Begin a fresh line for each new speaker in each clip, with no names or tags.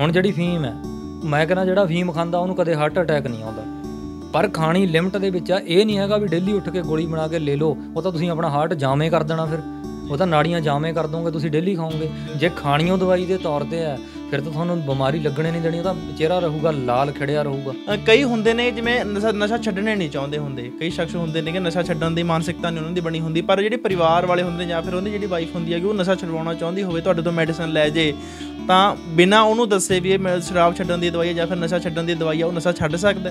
ਹੁਣ ਜਿਹੜੀ ਫੀਮ ਹੈ ਮੈਂ ਕਹਿੰਦਾ ਜਿਹੜਾ ਫੀਮ ਖਾਂਦਾ ਉਹਨੂੰ ਕਦੇ ਹਾਰਟ ਅਟੈਕ ਨਹੀਂ ਆਉਂਦਾ ਪਰ ਖਾਣੀ ਲਿਮਟ ਦੇ ਵਿੱਚ ਆ ਇਹ ਨਹੀਂ ਹੈਗਾ ਵੀ ਡੇਲੀ ਉੱਠ ਕੇ ਗੋਲੀ ਬਣਾ ਕੇ ਲੈ ਲਓ ਉਹ ਤਾਂ ਤੁਸੀਂ ਆਪਣਾ ਹਾਰਟ ਜਾਮੇ ਕਰ ਦੇਣਾ ਫਿਰ ਉਹ ਤਾਂ ਨਾੜੀਆਂ ਜਾਮੇ ਕਰ ਦੋਗੇ ਤੁਸੀਂ ਡੇਲੀ ਖਾਓਗੇ ਜੇ ਖਾਣੀਓ ਦਵਾਈ ਦੇ ਤੌਰ ਤੇ ਆ ਫਿਰ ਤਾਂ ਤੁਹਾਨੂੰ ਬਿਮਾਰੀ ਲੱਗਣੇ ਨਹੀਂ ਦੇਣੀ ਉਹ ਤਾਂ ਚਿਹਰਾ ਰਹੂਗਾ ਲਾਲ ਖੜਿਆ ਰਹੂਗਾ
ਕਈ ਹੁੰਦੇ ਨੇ ਜਿਵੇਂ ਨਸ਼ਾ ਛੱਡਣੇ ਨਹੀਂ ਚਾਹੁੰਦੇ ਹੁੰਦੇ ਕਈ ਸ਼ਖਸ ਹੁੰਦੇ ਨੇ ਕਿ ਨਸ਼ਾ ਛੱਡਣ ਦੀ ਮਾਨਸਿਕਤਾ ਨਹੀਂ ਉਹਨਾਂ ਦੀ ਬਣੀ ਹੁੰਦੀ ਪਰ ਜਿਹੜੇ ਪਰਿਵਾਰ ਵਾਲੇ ਹੁੰਦੇ ਜਾਂ ਫਿਰ ਉਹਦੀ ਜਿਹੜੀ ਵਾਈਫ ਹੁੰਦੀ ਹੈ ਕਿ ਉਹ ਨਸ਼ਾ ਛਡਵਾਉਣਾ ਚਾਹੁੰਦੀ ਹੋਵੇ ਤੁਹਾਡੇ ਤੋਂ ਮੈਡੀਸਨ ਲੈ ਜੇ ਤਾਂ ਬਿਨਾ ਉਹਨੂੰ ਦੱਸੇ ਵੀ ਇਹ ਸ਼ਰਾਬ ਛੱਡਣ ਦੀ ਦਵਾਈ ਹੈ ਜਾਂ ਫਿਰ ਨਸ਼ਾ ਛੱਡਣ ਦੀ ਦਵਾਈ ਹੈ ਉਹ ਨਸ਼ਾ ਛੱਡ ਸਕਦਾ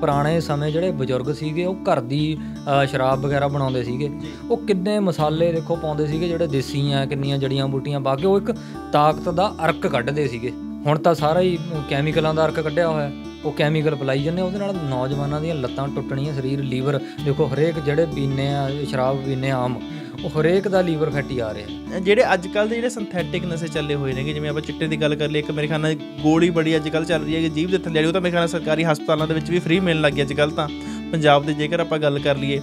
ਪੁਰਾਣੇ ਸਮੇਂ ਜਿਹੜੇ ਬਜ਼ੁਰਗ ਸੀਗੇ ਉਹ ਘਰ ਦੀ ਸ਼ਰਾਬ ਵਗੈਰਾ ਬਣਾਉਂਦੇ ਸੀਗੇ ਉਹ ਕਿੰਨੇ ਮਸਾਲੇ ਦੇਖੋ ਪਾਉਂਦੇ ਸੀਗੇ ਜਿਹੜੇ ਦੇਸੀ ਆ ਕਿੰਨੀਆਂ ਜੜੀਆਂ ਬੂਟੀਆਂ ਪਾ ਕੇ ਉਹ ਇੱਕ ਤਾਕਤ ਦਾ ਅਰਕ ਕੱਢਦੇ ਸੀਗੇ ਹੁਣ ਤਾਂ ਸਾਰਾ ਹੀ ਕੈਮੀਕਲਾਂ ਦਾ ਅਰਕ ਕੱਢਿਆ ਹੋਇਆ ਉਹ ਕੈਮੀਕਲ ਪਲਾਈ ਜਾਂਦੇ ਉਹਦੇ ਨਾਲ ਨੌਜਵਾਨਾਂ ਦੀਆਂ ਲੱਤਾਂ ਟੁੱਟਣੀਆਂ ਸਰੀਰ ਲੀਵਰ ਦੇਖੋ ਹਰੇਕ ਜਿਹੜੇ ਪੀਨੇ ਆ ਸ਼ਰਾਬ ਪੀਨੇ ਆਮ ਉਹ ਹਰੇਕ ਦਾ ਲੀਵਰ ਫੈਟੀ ਆ ਰਿਹਾ
ਜਿਹੜੇ ਅੱਜ ਕੱਲ ਦੇ ਜਿਹੜੇ ਸਿੰਥੈਟਿਕ ਨਸ਼ੇ ਚੱਲੇ ਹੋਏ ਨੇ ਕਿ ਜਿਵੇਂ ਆਪਾਂ ਚਿੱਟੇ ਦੀ ਗੱਲ ਕਰ ਲਈ ਇੱਕ ਮੇਰੇ ਖਿਆਲ ਨਾਲ ਗੋਲੀ ਬੜੀ ਅੱਜ ਕੱਲ ਚੱਲ ਰਹੀ ਹੈ ਕਿ ਜੀਬ ਦੇ ਥੱਲੇ ਉਹ ਤਾਂ ਮੇਰੇ ਖਿਆਲ ਨਾਲ ਸਰਕਾਰੀ ਹਸਪਤਾਲਾਂ ਦੇ ਵਿੱਚ ਵੀ ਫ੍ਰੀ ਮਿਲਣ ਲੱਗੀ ਅੱਜ ਕੱਲ ਤਾਂ ਪੰਜਾਬ ਦੇ ਜੇਕਰ ਆਪਾਂ ਗੱਲ ਕਰ ਲਈਏ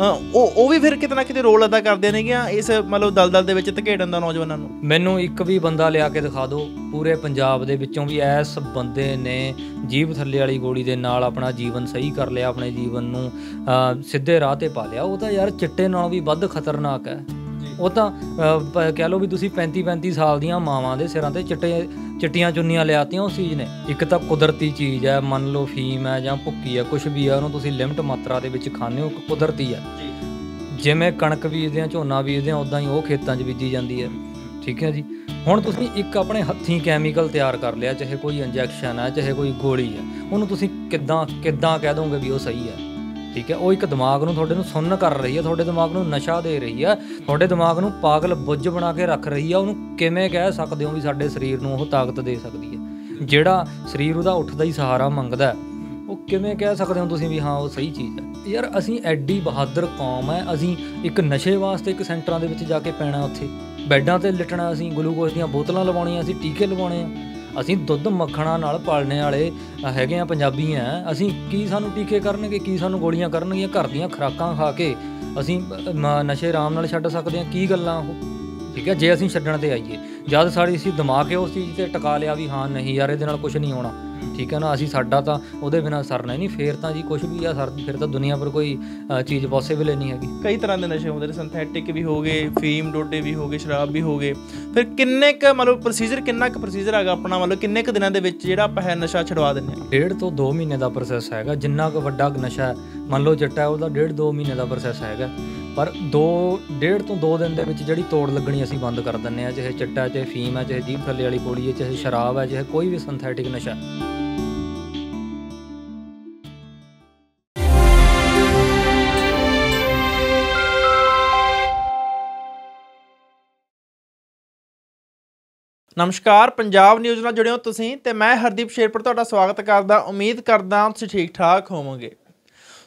ਉਹ ਉਹ ਵੀ ਫਿਰ ਕਿਤੇ ਨਾ ਕਿਤੇ ਰੋਲ ਅਦਾ ਕਰਦੇ ਨੇਗੀਆਂ ਇਸ ਮਤਲਬ ਦਲਦਲ ਦੇ ਵਿੱਚ ਧਕੇੜਨ ਦਾ ਨੌਜਵਾਨਾਂ ਨੂੰ
ਮੈਨੂੰ ਇੱਕ ਵੀ ਬੰਦਾ ਲਿਆ ਕੇ ਦਿਖਾ ਦਿਓ ਪੂਰੇ ਪੰਜਾਬ ਦੇ ਵਿੱਚੋਂ ਵੀ ਐਸ ਬੰਦੇ ਨੇ ਜੀਬ ਥੱਲੇ ਵਾਲੀ ਗੋਲੀ ਦੇ ਨਾਲ ਆਪਣਾ ਜੀਵਨ ਸਹੀ ਕਰ ਲਿਆ ਆਪਣੇ ਜੀਵਨ ਨੂੰ ਸਿੱਧੇ ਰਾਹ ਤੇ ਪਾ ਲਿਆ ਉਹ ਤਾਂ ਯਾਰ ਚਿੱਟੇ ਨਾਲੋਂ ਵੀ ਵੱਧ ਖਤਰਨਾਕ ਹੈ ਉਹ ਤਾਂ ਕਹਿ ਲਓ ਵੀ ਤੁਸੀਂ 35 35 ਸਾਲ ਦੀਆਂ ਮਾਵਾਂ ਦੇ ਸਿਰਾਂ ਤੇ ਚਿੱਟੇ ਚਿੱਟੀਆਂ ਚੁੰਨੀਆਂ ਲਿਆਤੀਆਂ ਉਸ ਚੀਜ਼ ਨੇ ਇੱਕ ਤਾਂ ਕੁਦਰਤੀ ਚੀਜ਼ ਹੈ ਮੰਨ ਲਓ ਫੀਮ ਹੈ ਜਾਂ ਭੁੱਕੀ ਹੈ ਕੁਝ ਵੀ ਹੈ ਉਹਨੂੰ ਤੁਸੀਂ ਲਿਮਟ ਮਾਤਰਾ ਦੇ ਵਿੱਚ ਖਾਣੇ ਹੋ ਕੁਦਰਤੀ ਹੈ ਜਿਵੇਂ ਕਣਕ ਬੀਜਦੇ ਆ ਝੋਨਾ ਬੀਜਦੇ ਆ ਉਦਾਂ ਹੀ ਉਹ ਖੇਤਾਂ 'ਚ ਬੀਜੀ ਜਾਂਦੀ ਹੈ ਠੀਕ ਹੈ ਜੀ ਹੁਣ ਤੁਸੀਂ ਇੱਕ ਆਪਣੇ ਹੱਥੀਂ ਕੈਮੀਕਲ ਤਿਆਰ ਕਰ ਲਿਆ ਚਾਹੇ ਕੋਈ ਇੰਜੈਕਸ਼ਨ ਹੈ ਚਾਹੇ ਕੋਈ ਗੋਲੀ ਹੈ ਉਹਨੂੰ ਤੁਸੀਂ ਕਿੱਦਾਂ ਕਿੱਦਾਂ ਕਹਿ ਦੋਗੇ ਵੀ ਉਹ ਸਹੀ ਹੈ ਠੀਕ ਹੈ ਉਹ ਇੱਕ ਦਿਮਾਗ ਨੂੰ ਤੁਹਾਡੇ ਨੂੰ ਸੁੰਨ ਕਰ ਰਹੀ ਹੈ ਤੁਹਾਡੇ ਦਿਮਾਗ ਨੂੰ ਨਸ਼ਾ ਦੇ ਰਹੀ ਹੈ ਤੁਹਾਡੇ ਦਿਮਾਗ ਨੂੰ ਪਾਗਲ ਬੁੱਝ ਬਣਾ ਕੇ ਰੱਖ ਰਹੀ ਹੈ ਉਹਨੂੰ ਕਿਵੇਂ ਕਹਿ ਸਕਦੇ ਹੋ ਵੀ ਸਾਡੇ ਸਰੀਰ ਨੂੰ ਉਹ ਤਾਕਤ ਦੇ ਸਕਦੀ ਹੈ ਜਿਹੜਾ ਸਰੀਰ ਉਹਦਾ ਉੱਠਦਾ ਹੀ ਸਹਾਰਾ ਮੰਗਦਾ ਉਹ ਕਿਵੇਂ ਕਹਿ ਸਕਦੇ ਹੋ ਤੁਸੀਂ ਵੀ ਹਾਂ ਉਹ ਸਹੀ ਚੀਜ਼ ਹੈ ਯਾਰ ਅਸੀਂ ਐਡੀ ਬਹਾਦਰ ਕੌਮ ਹੈ ਅਸੀਂ ਇੱਕ ਨਸ਼ੇ ਵਾਸਤੇ ਇੱਕ ਸੈਂਟਰਾਂ ਦੇ ਵਿੱਚ ਜਾ ਕੇ ਪੈਣਾ ਉੱਥੇ ਬੈੱਡਾਂ ਤੇ ਲਟਣਾ ਅਸੀਂ ਗਲੂਕੋਜ਼ ਦੀਆਂ ਬੋਤਲਾਂ ਲਵਾਉਣੀਆਂ ਅਸੀਂ ਟੀਕੇ ਲਵਾਉਣੇ ਆ ਅਸੀਂ ਦੁੱਧ ਮੱਖਣਾ ਨਾਲ ਪਾਲਣੇ ਵਾਲੇ ਹੈਗੇ ਆ ਪੰਜਾਬੀ ਆ ਅਸੀਂ ਕੀ ਸਾਨੂੰ ਟੀਕੇ ਕਰਨਗੇ ਕੀ ਸਾਨੂੰ ਗੋਲੀਆਂ ਕਰਨਗੀਆਂ ਘਰ ਦੀਆਂ ਖਰਾਕਾਂ ਖਾ ਕੇ ਅਸੀਂ ਨਸ਼ੇ ਆਰਾਮ ਨਾਲ ਛੱਡ ਸਕਦੇ ਆ ਕੀ ਗੱਲਾਂ ਉਹ ਠੀਕ ਹੈ ਜੇ ਅਸੀਂ ਛੱਡਣ ਤੇ ਆਈਏ ਜਦ ਸਾਡੀ ਅਸੀਂ ਦਿਮਾਗ ਹੈ ਉਸ ਚੀਜ਼ ਤੇ ਟਿਕਾ ਲਿਆ ਵੀ ਹਾਂ ਨਹੀਂ ਯਾਰ ਇਹਦੇ ਨਾਲ ਕੁਝ ਨਹੀਂ ਹੋਣਾ ਠੀਕ ਹੈ ਨਾ ਅਸੀਂ ਸਾਡਾ ਤਾਂ ਉਹਦੇ ਬਿਨਾ ਸਰਨਾ ਨਹੀਂ ਫੇਰ ਤਾਂ ਜੀ ਕੁਝ ਵੀ ਆ ਸਰ ਫਿਰ ਤਾਂ ਦੁਨੀਆ ਪਰ ਕੋਈ ਚੀਜ਼ ਪੋਸੀਬਲ ਨਹੀਂ
ਹੈਗੀ ਕਈ ਤਰ੍ਹਾਂ ਦੇ ਨਸ਼ੇ ਹੁੰਦੇ ਨੇ ਸਿੰਥੈਟਿਕ ਵੀ ਹੋਗੇ ਫੀਮ ਡੋਡੇ ਵੀ ਹੋਗੇ ਸ਼ਰਾਬ ਵੀ ਹੋਗੇ ਫਿਰ ਕਿੰਨੇ ਕ ਮਤਲਬ ਪ੍ਰੋਸੀਜਰ ਕਿੰਨਾ ਕ ਪ੍ਰੋਸੀਜਰ ਹੈਗਾ ਆਪਣਾ ਮਤਲਬ ਕਿੰਨੇ ਕ ਦਿਨਾਂ ਦੇ ਵਿੱਚ ਜਿਹੜਾ ਆਪਾਂ ਹੈ ਨਸ਼ਾ ਛਡਵਾ ਦਿੰਨੇ ਆ
ਡੇਢ ਤੋਂ 2 ਮਹੀਨੇ ਦਾ ਪ੍ਰੋਸੈਸ ਹੈਗਾ ਜਿੰਨਾ ਕ ਵੱਡਾ ਨਸ਼ਾ ਹੈ ਮੰਨ ਲਓ ਚਿੱਟਾ ਉਹਦਾ ਡੇਢ 2 ਮਹੀਨੇ ਦਾ ਪ੍ਰੋਸੈਸ ਹੈਗਾ ਪਰ 2 1.5 ਤੋਂ 2 ਦਿਨ ਦੇ ਵਿੱਚ ਜਿਹੜੀ ਤੋੜ ਲੱਗਣੀ ਅਸੀਂ ਬੰਦ ਕਰ ਦਿੰਨੇ ਆ ਜਿਹੇ ਚਿੱਟਾ ਤੇ ਫੀਮ ਆ ਜਿਹੇ ਦੀਪ ਥੱਲੇ ਵਾਲੀ ਗੋਲੀ ਹੈ ਜਿਹੇ ਸ਼ਰਾਬ ਹੈ ਜਿਹੇ ਕੋਈ ਵੀ ਸਿੰਥੈਟਿਕ ਨਸ਼ਾ
ਨਮਸਕਾਰ ਪੰਜਾਬ ਨਿਊਜ਼ ਨਾਲ ਜੁੜੇ ਹੋ ਤੁਸੀਂ ਤੇ ਮੈਂ ਹਰਦੀਪ ਸ਼ੇਰਪੁਰ ਤੁਹਾਡਾ ਸਵਾਗਤ ਕਰਦਾ ਉਮੀਦ ਕਰਦਾ ਤੁਸੀਂ ਠੀਕ ਠਾਕ ਹੋਵੋਗੇ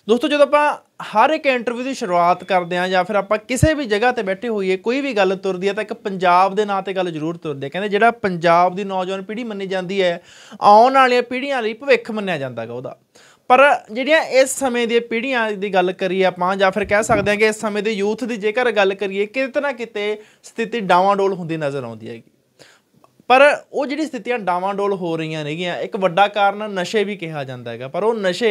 ਦੋਸਤੋ ਜਦੋਂ ਆਪਾਂ ਹਰ ਇੱਕ ਇੰਟਰਵਿਊ ਦੀ ਸ਼ੁਰੂਆਤ ਕਰਦੇ ਆ ਜਾਂ ਫਿਰ ਆਪਾਂ ਕਿਸੇ ਵੀ ਜਗ੍ਹਾ ਤੇ ਬੈਠੇ ਹੋਈਏ ਕੋਈ ਵੀ ਗੱਲ ਤੁਰਦੀ ਆ ਤਾਂ ਇੱਕ ਪੰਜਾਬ ਦੇ ਨਾਂ ਤੇ ਗੱਲ ਜ਼ਰੂਰ ਤੁਰਦੀ ਆ ਕਹਿੰਦੇ ਜਿਹੜਾ ਪੰਜਾਬ ਦੀ ਨੌਜਵਾਨ ਪੀੜ੍ਹੀ ਮੰਨੀ ਜਾਂਦੀ ਹੈ ਆਉਣ ਵਾਲੀਆਂ ਪੀੜ੍ਹੀਆਂ ਲਈ ਭਵਿੱਖ ਮੰਨਿਆ ਜਾਂਦਾ ਹੈਗਾ ਉਹਦਾ ਪਰ ਜਿਹੜੀਆਂ ਇਸ ਸਮੇਂ ਦੀਆਂ ਪੀੜ੍ਹੀਆਂ ਦੀ ਗੱਲ ਕਰੀਏ ਆਪਾਂ ਜਾਂ ਫਿਰ ਕਹਿ ਸਕਦੇ ਹਾਂ ਕਿ ਇਸ ਸਮੇਂ ਦੇ ਯੂਥ ਦੀ ਜੇਕਰ ਗੱਲ ਕਰੀਏ ਕਿਤੇ ਨਾ ਕਿਤੇ ਸਥਿਤੀ ਡਾਵਾਂਡੋਲ ਹੁੰਦੀ ਨਜ਼ਰ ਆਉਂਦੀ ਹੈਗੀ ਪਰ ਉਹ ਜਿਹੜੀ ਸਥਿਤੀਆਂ ਡਾਵਾਂਡੋਲ ਹੋ ਰਹੀਆਂ ਨੇਗੀਆਂ ਇੱਕ ਵੱਡਾ ਕਾਰਨ ਨਸ਼ੇ ਵੀ ਕਿਹਾ ਜਾਂਦਾ ਹੈਗਾ ਪਰ ਉਹ ਨਸ਼ੇ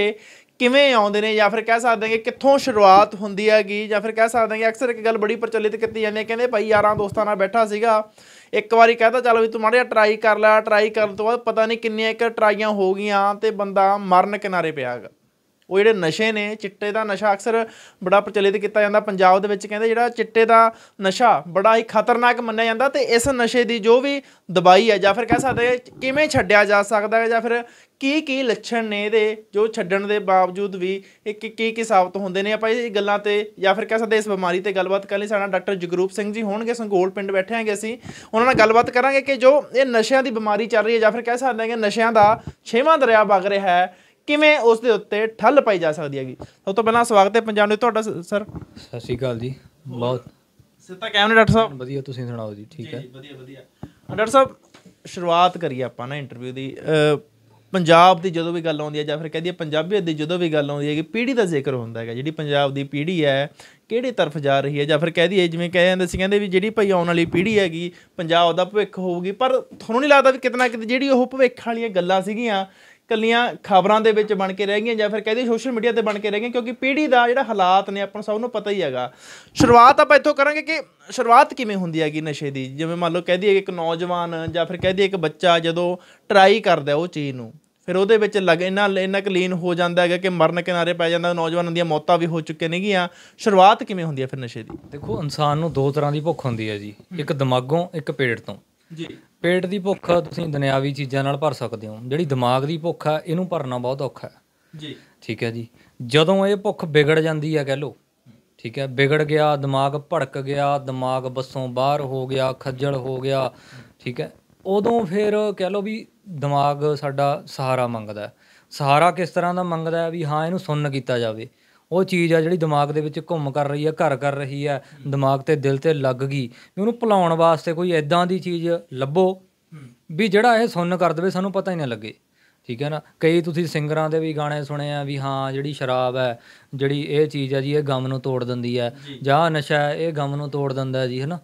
ਕਿਵੇਂ ਆਉਂਦੇ ਨੇ ਜਾਂ ਫਿਰ ਕਹਿ ਸਕਦੇ ਹਾਂ ਕਿ ਕਿੱਥੋਂ ਸ਼ੁਰੂਆਤ ਹੁੰਦੀ ਹੈਗੀ ਜਾਂ ਫਿਰ ਕਹਿ ਸਕਦੇ ਹਾਂ ਕਿ ਅਕਸਰ ਇੱਕ ਗੱਲ ਬੜੀ ਪ੍ਰਚਲਿਤ ਕੀਤੀ ਜਾਂਦੀ ਹੈ ਕਹਿੰਦੇ ਭਾਈ ਯਾਰਾਂ ਦੋਸਤਾਂ ਨਾਲ ਬੈਠਾ ਸੀਗਾ ਇੱਕ ਵਾਰੀ ਕਹਤਾ ਚਲ ਵੀ ਤੂੰ ਮਾੜਿਆ ਟਰਾਈ ਕਰ ਲੈ ਟਰਾਈ ਕਰਨ ਤੋਂ ਬਾਅਦ ਪਤਾ ਨਹੀਂ ਕਿੰਨੀਆਂ ਇੱਕ ਟਰਾਈਆਂ ਹੋ ਗਈਆਂ ਤੇ ਬੰਦਾ ਮਰਨ ਕਿਨਾਰੇ ਪਿਆ ਹੈਗਾ ਉਹ ਜਿਹੜੇ ਨਸ਼ੇ ਨੇ ਚਿੱਟੇ ਦਾ ਨਸ਼ਾ ਅਕਸਰ ਬੜਾ ਪ੍ਰਚਲਿਤ ਕੀਤਾ ਜਾਂਦਾ ਪੰਜਾਬ ਦੇ ਵਿੱਚ ਕਹਿੰਦੇ ਜਿਹੜਾ ਚਿੱਟੇ ਦਾ ਨਸ਼ਾ ਬੜਾ ਹੀ ਖਤਰਨਾਕ ਮੰਨਿਆ ਜਾਂਦਾ ਤੇ ਇਸ ਨਸ਼ੇ ਦੀ ਜੋ ਵੀ ਦਵਾਈ ਹੈ ਜਾਂ ਫਿਰ ਕਹਿ ਸਕਦੇ ਕਿਵੇਂ ਛੱਡਿਆ ਜਾ ਸਕਦਾ ਹੈ ਜਾਂ ਫਿਰ ਕੀ ਕੀ ਲੱਛਣ ਨੇ ਇਹਦੇ ਜੋ ਛੱਡਣ ਦੇ ਬਾਵਜੂਦ ਵੀ ਇਹ ਕੀ ਕੀ ਸਾਬਤ ਹੁੰਦੇ ਨੇ ਆਪਾਂ ਇਹ ਗੱਲਾਂ ਤੇ ਜਾਂ ਫਿਰ ਕਹਿ ਸਕਦੇ ਇਸ ਬਿਮਾਰੀ ਤੇ ਗੱਲਬਾਤ ਕਰਨ ਲਈ ਸਾਡਾ ਡਾਕਟਰ ਜਗਰੂਪ ਸਿੰਘ ਜੀ ਹੋਣਗੇ ਸੰਗੋਲ ਪਿੰਡ ਬੈਠੇ ਆਂਗੇ ਅਸੀਂ ਉਹਨਾਂ ਨਾਲ ਗੱਲਬਾਤ ਕਰਾਂਗੇ ਕਿ ਜੋ ਇਹ ਨਸ਼ਿਆਂ ਦੀ ਬਿਮਾਰੀ ਚੱਲ ਰਹੀ ਹੈ ਜਾਂ ਫਿਰ ਕਹਿ ਸਕਦੇ ਆਂਗੇ ਨਸ਼ਿਆਂ ਦਾ ਛੇਵਾਂ ਦਰਿਆ ਵਗ ਰਿਹਾ ਹੈ ਕਿਵੇਂ ਉਸ ਦੇ ਉੱਤੇ ਠੱਲ ਪਾਈ ਜਾ ਸਕਦੀ ਹੈਗੀ ਸਭ ਤੋਂ ਪਹਿਲਾਂ ਸਵਾਗਤ ਹੈ ਪੰਜਾਬ ਦੇ ਤੁਹਾਡਾ ਸਰ ਸਤਿ ਸ਼੍ਰੀ ਅਕਾਲ ਜੀ ਬਹੁਤ ਸਿੱਤਾ ਕੈਮਰੇ ਡਾਕਟਰ ਸਾਹਿਬ ਵਧੀਆ ਤੁਸੀਂ ਸੁਣਾਓ ਜੀ ਠੀਕ ਹੈ ਜੀ ਵਧੀਆ ਵਧੀਆ ਡਾਕਟਰ ਸਾਹਿਬ ਸ਼ੁਰੂਆਤ ਕਰੀਏ ਆਪਾਂ ਨਾ ਇੰਟਰਵਿਊ ਦੀ ਪੰਜਾਬ ਦੀ ਜਦੋਂ ਵੀ ਗੱਲ ਆਉਂਦੀ ਹੈ ਜਾਂ ਫਿਰ ਕਹਦੀ ਪੰਜਾਬੀਅਤ ਦੀ ਜਦੋਂ ਵੀ ਗੱਲ ਆਉਂਦੀ ਹੈ ਕਿ ਪੀੜ੍ਹੀ ਦਾ ਜ਼ਿਕਰ ਹੁੰਦਾ ਹੈਗਾ ਜਿਹੜੀ ਪੰਜਾਬ ਦੀ ਪੀੜ੍ਹੀ ਹੈ ਕਿਹੜੇ ਤਰਫ ਜਾ ਰਹੀ ਹੈ ਜਾਂ ਫਿਰ ਕਹਦੀ ਹੈ ਜਿਵੇਂ ਕਹਿ ਜਾਂਦੇ ਸੀ ਕਹਿੰਦੇ ਵੀ ਜਿਹੜੀ ਭਈ ਆਉਣ ਵਾਲੀ ਪੀੜ੍ਹੀ ਹੈਗੀ ਪੰਜਾਬ ਦਾ ਭਵਿੱਖ ਹੋਊਗੀ ਪਰ ਤੁਹਾਨੂੰ ਨਹੀਂ ਲੱਗਦਾ ਵੀ ਕਿਤਨਾ ਕਿਤੇ ਜਿਹੜੀ ਉਹ ਭਵਿੱਖ ਵਾਲੀਆਂ ਗੱਲਾਂ ਸੀਗੀਆਂ ਕੱਲੀਆਂ ਖਬਰਾਂ ਦੇ ਵਿੱਚ ਬਣ ਕੇ ਰਹਿ ਗਈਆਂ ਜਾਂ ਫਿਰ ਕਹਦੇ ਸੋਸ਼ਲ ਮੀਡੀਆ ਤੇ ਬਣ ਕੇ ਰਹਿ ਗਈਆਂ ਕਿਉਂਕਿ ਪੀੜੀ ਦਾ ਜਿਹੜਾ ਹਾਲਾਤ ਨੇ ਆਪਾਂ ਸਭ ਨੂੰ ਪਤਾ ਹੀ ਹੈਗਾ ਸ਼ੁਰੂਆਤ ਆਪਾਂ ਇੱਥੋਂ ਕਰਾਂਗੇ ਕਿ ਸ਼ੁਰੂਆਤ ਕਿਵੇਂ ਹੁੰਦੀ ਹੈਗੀ ਨਸ਼ੇ ਦੀ ਜਿਵੇਂ ਮੰਨ ਲਓ ਕਹਿ ਦਈਏ ਇੱਕ ਨੌਜਵਾਨ ਜਾਂ ਫਿਰ ਕਹਿ ਦਈਏ ਇੱਕ ਬੱਚਾ ਜਦੋਂ ਟਰਾਈ ਕਰਦਾ ਉਹ ਚੀਜ਼ ਨੂੰ ਫਿਰ ਉਹਦੇ ਵਿੱਚ ਲੱਗ ਇਹਨਾਂ ਇਹਨਾਂ ਕਲੀਨ ਹੋ ਜਾਂਦਾ ਹੈਗਾ ਕਿ ਮਰਨ ਕਿਨਾਰੇ ਪੈ ਜਾਂਦਾ ਨੌਜਵਾਨਾਂ ਦੀਆਂ ਮੌਤਾਂ ਵੀ ਹੋ ਚੁੱਕੀਆਂ ਨੇਗੀਆਂ ਸ਼ੁਰੂਆਤ ਕਿਵੇਂ ਹੁੰਦੀ ਹੈ ਫਿਰ ਨਸ਼ੇ ਦੀ
ਦੇਖੋ ਇਨਸਾਨ ਨੂੰ ਦੋ ਤਰ੍ਹਾਂ ਦੀ ਭੁੱਖ ਹੁੰਦੀ ਹੈ ਜੀ ਇੱਕ ਦਿਮਾਗੋਂ ਇੱਕ ਪੇਟ ਤੋਂ ਜੀ ਪੇਟ ਦੀ ਭੁੱਖ ਤੁਸੀਂ ਦੁਨਿਆਵੀ ਚੀਜ਼ਾਂ ਨਾਲ ਭਰ ਸਕਦੇ ਹੋ ਜਿਹੜੀ ਦਿਮਾਗ ਦੀ ਭੁੱਖ ਹੈ ਇਹਨੂੰ ਭਰਨਾ ਬਹੁਤ ਔਖਾ ਹੈ ਜੀ ਠੀਕ ਹੈ ਜੀ ਜਦੋਂ ਇਹ ਭੁੱਖ ਵਿਗੜ ਜਾਂਦੀ ਹੈ ਕਹਿ ਲੋ ਠੀਕ ਹੈ ਵਿਗੜ ਗਿਆ ਦਿਮਾਗ ਭੜਕ ਗਿਆ ਦਿਮਾਗ ਬੱਸੋਂ ਬਾਹਰ ਹੋ ਗਿਆ ਖੱਜਲ ਹੋ ਗਿਆ ਠੀਕ ਹੈ ਉਦੋਂ ਫਿਰ ਕਹਿ ਲੋ ਵੀ ਦਿਮਾਗ ਸਾਡਾ ਸਹਾਰਾ ਮੰਗਦਾ ਸਹਾਰਾ ਕਿਸ ਤਰ੍ਹਾਂ ਦਾ ਮੰਗਦਾ ਹੈ ਵੀ ਹਾਂ ਇਹਨੂੰ ਸੁੰਨ ਕੀਤਾ ਜਾਵੇ ਉਹ ਚੀਜ਼ ਆ ਜਿਹੜੀ ਦਿਮਾਗ ਦੇ ਵਿੱਚ ਘੁੰਮ ਕਰ ਰਹੀ ਆ ਘਰ ਕਰ ਰਹੀ ਆ ਦਿਮਾਗ ਤੇ ਦਿਲ ਤੇ ਲੱਗ ਗਈ ਵੀ ਉਹਨੂੰ ਭੁਲਾਉਣ ਵਾਸਤੇ ਕੋਈ ਐਦਾਂ ਦੀ ਚੀਜ਼ ਲੱਭੋ ਵੀ ਜਿਹੜਾ ਇਹ ਸੁਣ ਕਰ ਦੇਵੇ ਸਾਨੂੰ ਪਤਾ ਹੀ ਨਾ ਲੱਗੇ ਠੀਕ ਹੈ ਨਾ ਕਈ ਤੁਸੀਂ ਸਿੰਗਰਾਂ ਦੇ ਵੀ ਗਾਣੇ ਸੁਣੇ ਆ ਵੀ ਹਾਂ ਜਿਹੜੀ ਸ਼ਰਾਬ ਹੈ ਜਿਹੜੀ ਇਹ ਚੀਜ਼ ਹੈ ਜੀ ਇਹ ਗਮ ਨੂੰ ਤੋੜ ਦਿੰਦੀ ਹੈ ਜਾਂ ਨਸ਼ਾ ਇਹ ਗਮ ਨੂੰ ਤੋੜ ਦਿੰਦਾ ਜੀ ਹਨਾ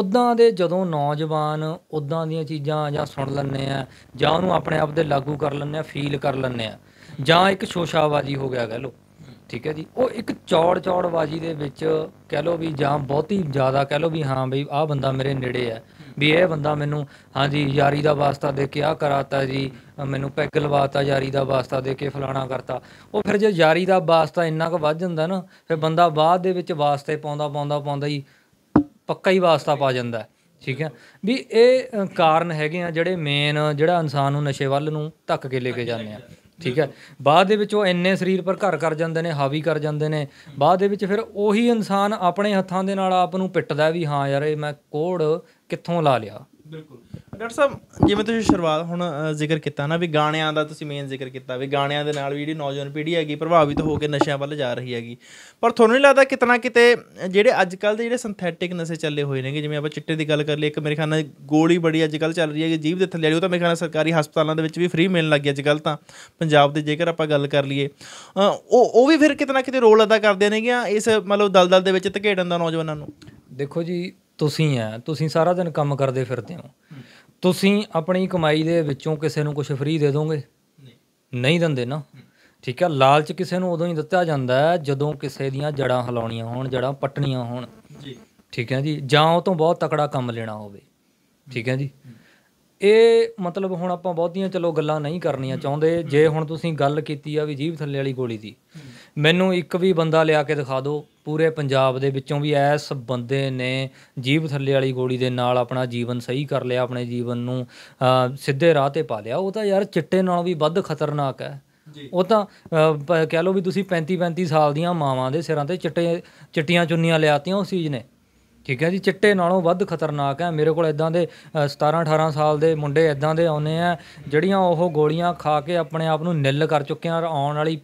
ਉਦਾਂ ਦੇ ਜਦੋਂ ਨੌਜਵਾਨ ਉਦਾਂ ਦੀਆਂ ਚੀਜ਼ਾਂ ਜਾਂ ਸੁਣ ਲੈਂਦੇ ਆ ਜਾਂ ਉਹਨੂੰ ਆਪਣੇ ਆਪ ਦੇ ਲਾਗੂ ਕਰ ਲੈਂਦੇ ਆ ਫੀਲ ਕਰ ਲੈਂਦੇ ਆ ਜਾਂ ਇੱਕ ਸ਼ੋਸ਼ਾਵਾਜੀ ਹੋ ਗਿਆ ਕਹ ਲੋ ਠੀਕ ਹੈ ਜੀ ਉਹ ਇੱਕ ਚੌੜ ਚੌੜ ਬਾਜੀ ਦੇ ਵਿੱਚ ਕਹਿ ਲੋ ਵੀ ਜਾਂ ਬਹੁਤੀ ਜ਼ਿਆਦਾ ਕਹਿ ਲੋ ਵੀ ਹਾਂ ਬਈ ਆਹ ਬੰਦਾ ਮੇਰੇ ਨੇੜੇ ਆ ਵੀ ਇਹ ਬੰਦਾ ਮੈਨੂੰ ਹਾਂਜੀ ਯਾਰੀ ਦਾ ਵਾਸਤਾ ਦੇ ਕੇ ਆ ਕਰਾਤਾ ਜੀ ਮੈਨੂੰ ਪੈਗ ਲਵਾਤਾ ਯਾਰੀ ਦਾ ਵਾਸਤਾ ਦੇ ਕੇ ਫਲਾਣਾ ਕਰਤਾ ਉਹ ਫਿਰ ਜੇ ਯਾਰੀ ਦਾ ਵਾਸਤਾ ਇੰਨਾ ਕੁ ਵੱਧ ਜਾਂਦਾ ਨਾ ਫਿਰ ਬੰਦਾ ਬਾਅਦ ਦੇ ਵਿੱਚ ਵਾਸਤੇ ਪਾਉਂਦਾ ਪਾਉਂਦਾ ਪਾਉਂਦਾ ਹੀ ਪੱਕਾ ਹੀ ਵਾਸਤਾ ਪਾ ਜਾਂਦਾ ਠੀਕ ਹੈ ਵੀ ਇਹ ਕਾਰਨ ਹੈਗੇ ਆ ਜਿਹੜੇ ਮੇਨ ਜਿਹੜਾ ਇਨਸਾਨ ਨੂੰ ਨਸ਼ੇ ਵੱਲ ਨੂੰ ਧੱਕ ਕੇ ਲੈ ਕੇ ਜਾਂਦੇ ਆ ਠੀਕ ਹੈ ਬਾਅਦ ਦੇ ਵਿੱਚ ਉਹ ਇੰਨੇ ਸਰੀਰ ਪਰ ਘਰ ਕਰ ਜਾਂਦੇ ਨੇ ਹਾਵੀ ਕਰ ਜਾਂਦੇ ਨੇ ਬਾਅਦ ਦੇ ਵਿੱਚ ਫਿਰ ਉਹੀ ਇਨਸਾਨ ਆਪਣੇ ਹੱਥਾਂ ਦੇ ਨਾਲ ਆਪ ਨੂੰ ਪਿੱਟਦਾ ਵੀ ਹਾਂ ਯਾਰ ਇਹ ਮੈਂ ਕੋੜ ਕਿੱਥੋਂ ਲਾ ਲਿਆ
ਬਿਲਕੁਲ ਡਾਕਟਰ ਸਾਹਿਬ ਜਿਵੇਂ ਤੁਸੀਂ ਸ਼ੁਰੂਆਤ ਹੁਣ ਜ਼ਿਕਰ ਕੀਤਾ ਨਾ ਵੀ ਗਾਣਿਆਂ ਦਾ ਤੁਸੀਂ ਮੇਨ ਜ਼ਿਕਰ ਕੀਤਾ ਵੀ ਗਾਣਿਆਂ ਦੇ ਨਾਲ ਵੀ ਜਿਹੜੀ ਨੌਜਵਾਨ ਪੀੜ੍ਹੀ ਹੈਗੀ ਪ੍ਰਭਾਵਿਤ ਹੋ ਕੇ ਨਸ਼ਿਆਂ ਵੱਲ ਜਾ ਰਹੀ ਹੈਗੀ ਪਰ ਤੁਹਾਨੂੰ ਨਹੀਂ ਲੱਗਦਾ ਕਿਤਨਾ ਕਿਤੇ ਜਿਹੜੇ ਅੱਜ ਕੱਲ ਦੇ ਜਿਹੜੇ ਸਿੰਥੈਟਿਕ ਨਸ਼ੇ ਚੱਲੇ ਹੋਏ ਨੇਗੇ ਜਿਵੇਂ ਆਪਾਂ ਚਿੱਟੇ ਦੀ ਗੱਲ ਕਰ ਲਈ ਇੱਕ ਮੇਰੇ ਖਿਆਲ ਨਾਲ ਗੋਲੀ ਬੜੀ ਅੱਜ ਕੱਲ ਚੱਲ ਰਹੀ ਹੈਗੀ ਜੀਭ ਦੇ ਥੱਲੇ ਵਾਲੀ ਉਹ ਤਾਂ ਮੇਰੇ ਖਿਆਲ ਨਾਲ ਸਰਕਾਰੀ ਹਸਪਤਾਲਾਂ ਦੇ ਵਿੱਚ ਵੀ ਫ੍ਰੀ ਮਿਲਣ ਲੱਗੀ ਅੱਜ ਕੱਲ ਤਾਂ ਪੰਜਾਬ ਦੇ ਜੇਕਰ ਆਪਾਂ ਗੱਲ ਕਰ ਲਈਏ ਉਹ ਉਹ ਵੀ ਫਿਰ ਕਿਤਨਾ ਕਿਤੇ ਰੋਲ ਅਦਾ ਕਰਦੇ ਨੇਗੇ ਇਸ ਮਤਲਬ ਦਲਦਲ ਦੇ ਵਿੱਚ ਧਕੇੜਨ ਦਾ ਨੌਜਵਾਨਾਂ ਨੂੰ ਦੇਖੋ ਜੀ ਤੁਸੀਂ ਆ ਤੁਸੀਂ ਸਾਰਾ ਦਿਨ ਕੰਮ ਕਰਦੇ ਫਿਰਦੇ
ਹੋ ਤੁਸੀਂ ਆਪਣੀ ਕਮਾਈ ਦੇ ਵਿੱਚੋਂ ਕਿਸੇ ਨੂੰ ਕੁਝ ਫ੍ਰੀ ਦੇ ਦੋਗੇ ਨਹੀਂ ਦਿੰਦੇ ਨਾ ਠੀਕ ਹੈ ਲਾਲਚ ਕਿਸੇ ਨੂੰ ਉਦੋਂ ਹੀ ਦਿੱਤਾ ਜਾਂਦਾ ਹੈ ਜਦੋਂ ਕਿਸੇ ਦੀਆਂ ਜੜਾਂ ਹਿਲਾਉਣੀਆਂ ਹੋਣ ਜੜਾਂ ਪਟਣੀਆਂ ਹੋਣ ਜੀ ਠੀਕ ਹੈ ਜੀ ਜਾਂ ਉਹ ਤੋਂ ਬਹੁਤ ਤਕੜਾ ਕੰਮ ਲੈਣਾ ਹੋਵੇ ਠੀਕ ਹੈ ਜੀ ਇਹ ਮਤਲਬ ਹੁਣ ਆਪਾਂ ਬਹੁਤੀਆਂ ਚਲੋ ਗੱਲਾਂ ਨਹੀਂ ਕਰਨੀਆਂ ਚਾਹੁੰਦੇ ਜੇ ਹੁਣ ਤੁਸੀਂ ਗੱਲ ਕੀਤੀ ਆ ਵੀ ਜੀਭ ਥੱਲੇ ਵਾਲੀ ਗੋਲੀ ਦੀ ਮੈਨੂੰ ਇੱਕ ਵੀ ਬੰਦਾ ਲਿਆ ਕੇ ਦਿਖਾ ਦਿਓ ਪੂਰੇ ਪੰਜਾਬ ਦੇ ਵਿੱਚੋਂ ਵੀ ਐਸ ਬੰਦੇ ਨੇ ਜੀਭ ਥੱਲੇ ਵਾਲੀ ਗੋਲੀ ਦੇ ਨਾਲ ਆਪਣਾ ਜੀਵਨ ਸਹੀ ਕਰ ਲਿਆ ਆਪਣੇ ਜੀਵਨ ਨੂੰ ਸਿੱਧੇ ਰਾਹ ਤੇ ਪਾ ਲਿਆ ਉਹ ਤਾਂ ਯਾਰ ਚਿੱਟੇ ਨਾਲੋਂ ਵੀ ਵੱਧ ਖਤਰਨਾਕ ਹੈ ਉਹ ਤਾਂ ਕਹਿ ਲਓ ਵੀ ਤੁਸੀਂ 35 35 ਸਾਲ ਦੀਆਂ ਮਾਵਾਂ ਦੇ ਸਿਰਾਂ ਤੇ ਚਿੱਟੇ ਚਿੱਟੀਆਂ ਚੁੰਨੀਆਂ ਲਿਆਤੀਆਂ ਉਸ ਚੀਜ਼ ਨੇ ਠੀਕ ਹੈ ਜੀ ਚਿੱਟੇ ਨਾਲੋਂ ਵੱਧ ਖਤਰਨਾਕ ਹੈ ਮੇਰੇ ਕੋਲ ਇਦਾਂ ਦੇ 17 18 ਸਾਲ ਦੇ ਮੁੰਡੇ ਇਦਾਂ ਦੇ ਆਉਨੇ ਆ ਜਿਹੜੀਆਂ ਉਹ ਗੋਲੀਆਂ ਖਾ ਕੇ ਆਪਣੇ ਆਪ ਨੂੰ ਨਿੱਲ ਕਰ ਚੁੱਕੇ ਆ ਆਉਣ ਵਾਲੀ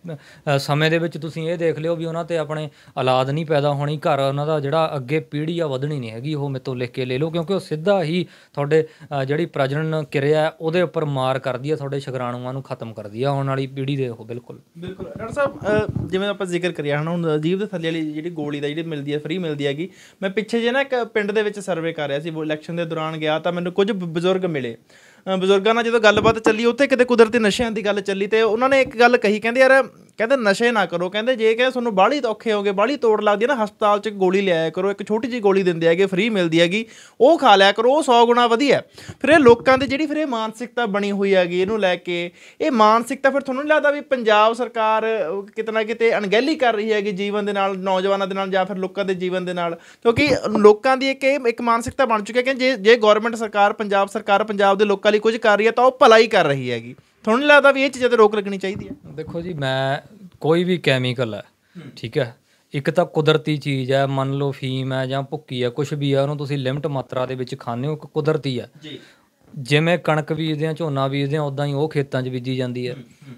ਸਮੇਂ ਦੇ ਵਿੱਚ ਤੁਸੀਂ ਇਹ ਦੇਖ ਲਿਓ ਵੀ ਉਹਨਾਂ ਤੇ ਆਪਣੇ ਔਲਾਦ ਨਹੀਂ ਪੈਦਾ ਹੋਣੀ ਘਰ ਉਹਨਾਂ ਦਾ ਜਿਹੜਾ ਅੱਗੇ ਪੀੜ੍ਹੀ ਆ ਵਧਣੀ ਨਹੀਂ ਹੈਗੀ ਉਹ ਮੇਤੋਂ ਲਿਖ ਕੇ ਲੈ ਲਓ ਕਿਉਂਕਿ ਉਹ ਸਿੱਧਾ ਹੀ ਤੁਹਾਡੇ ਜਿਹੜੀ ਪ੍ਰਜਨਨ ਕਿਰਿਆ ਉਹਦੇ ਉੱਪਰ ਮਾਰ ਕਰਦੀ ਆ ਤੁਹਾਡੇ ਸ਼ਗਰਾਣੂਆਂ ਨੂੰ ਖਤਮ ਕਰਦੀ ਆ ਆਉਣ ਵਾਲੀ
ਪੀੜ੍ਹੀ ਦੇ ਉਹ ਬਿਲਕੁਲ ਬਿਲਕੁਲ ਡਾਕਟਰ ਸਾਹਿਬ ਜਿਵੇਂ ਆਪਾਂ ਜ਼ਿਕਰ ਕਰਿਆ ਹਨ ਹੁਣ ਜੀਵ ਦੇ ਥੱਲੇ ਵਾਲੀ ਜਿਹੜੀ ਗੋਲੀ ਦਾ ਜਿਹੜੀ ਮਿਲਦੀ ਆ ਫ੍ਰੀ ਮਿਲਦੀ ਹੈਗੀ ਮੈਂ ਪਿੱਛੇ ਜੇ ਨਾ ਇੱਕ ਪਿੰਡ ਦੇ ਵਿੱਚ ਸਰਵੇ ਕਰ ਰਿਹਾ ਸੀ ਉਹ ਇਲੈਕਸ਼ਨ ਦੇ ਦੌਰਾਨ ਗਿਆ ਤਾਂ ਮੈਨੂੰ ਕੁਝ ਬਜ਼ੁਰਗ ਮਿਲੇ ਬਜ਼ੁਰਗਾਂ ਨਾਲ ਜਦੋਂ ਗੱਲਬਾਤ ਚੱਲੀ ਉੱਥੇ ਕਿਤੇ ਕੁਦਰਤੀ ਨਸ਼ਿਆਂ ਦੀ ਗੱਲ ਚੱਲੀ ਤੇ ਉਹਨਾਂ ਨੇ ਇੱਕ ਗੱਲ ਕਹੀ ਕਹਿੰਦੇ ਯਾਰ ਕਹਿੰਦੇ ਨਸ਼ੇ ਨਾ ਕਰੋ ਕਹਿੰਦੇ ਜੇ ਕਹੇ ਤੁਹਾਨੂੰ ਬਾਹਲੀ ਔਖੇ ਹੋਗੇ ਬਾਹਲੀ ਤੋੜ ਲੱਗਦੀ ਹੈ ਨਾ ਹਸਪਤਾਲ 'ਚ ਗੋਲੀ ਲਿਆਇਆ ਕਰੋ ਇੱਕ ਛੋਟੀ ਜੀ ਗੋਲੀ ਦਿੰਦੇ ਹੈਗੇ ਫ੍ਰੀ ਮਿਲਦੀ ਹੈਗੀ ਉਹ ਖਾ ਲਿਆ ਕਰੋ ਉਹ 100 ਗੁਣਾ ਵਧੀਆ ਫਿਰ ਇਹ ਲੋਕਾਂ ਦੇ ਜਿਹੜੀ ਫਿਰ ਇਹ ਮਾਨਸਿਕਤਾ ਬਣੀ ਹੋਈ ਹੈਗੀ ਇਹਨੂੰ ਲੈ ਕੇ ਇਹ ਮਾਨਸਿਕਤਾ ਫਿਰ ਤੁਹਾਨੂੰ ਨਹੀਂ ਲੱਗਦਾ ਵੀ ਪੰਜਾਬ ਸਰਕਾਰ ਕਿਤਨਾ ਕਿਤੇ ਅਣਗਹਿਲੀ ਕਰ ਰਹੀ ਹੈਗੀ ਜੀਵਨ ਦੇ ਨਾਲ ਨੌਜਵਾਨਾਂ ਦੇ ਨਾਲ ਜਾਂ ਫਿਰ ਲੋਕਾਂ ਦੇ ਜੀਵਨ ਦੇ ਨਾਲ ਕਿਉਂਕਿ ਲੋਕਾਂ ਦੀ ਇੱਕ ਇੱਕ ਮਾਨਸਿਕਤਾ ਬਣ ਚੁੱਕੀ ਹੈ ਕਿ ਜੇ ਜੇ ਗਵਰਨਮੈਂਟ ਸਰਕਾਰ ਪੰਜਾਬ ਸਰਕਾਰ ਪੰਜਾਬ ਦੇ ਲੋਕਾਂ ਲਈ ਕੁਝ ਕਰ ਰਹੀ ਹੈ ਤਾਂ ਉਹ ਭਲਾਈ ਕਰ ਰਹੀ ਹੈਗੀ ਤੁਹਾਨੂੰ ਲੱਗਦਾ ਵੀ ਇਹ ਚੀਜ਼ਾਂ ਤੇ ਰੋਕ ਲੱਗਣੀ ਚਾਹੀਦੀ ਹੈ
ਦੇਖੋ ਜੀ ਮੈਂ ਕੋਈ ਵੀ ਕੈਮੀਕਲ ਹੈ ਠੀਕ ਹੈ ਇੱਕ ਤਾਂ ਕੁਦਰਤੀ ਚੀਜ਼ ਹੈ ਮੰਨ ਲਓ ਫੀਮ ਹੈ ਜਾਂ ਭੁੱਕੀ ਹੈ ਕੁਝ ਵੀ ਹੈ ਉਹਨੂੰ ਤੁਸੀਂ ਲਿਮਟ ਮਾਤਰਾ ਦੇ ਵਿੱਚ ਖਾਣੇ ਹੋ ਕੁਦਰਤੀ ਹੈ ਜੀ ਜਿਵੇਂ ਕਣਕ ਬੀਜਦੇ ਆ ਝੋਨਾ ਬੀਜਦੇ ਆ ਉਦਾਂ ਹੀ ਉਹ ਖੇਤਾਂ 'ਚ ਬੀਜੀ ਜਾਂਦੀ ਹੈ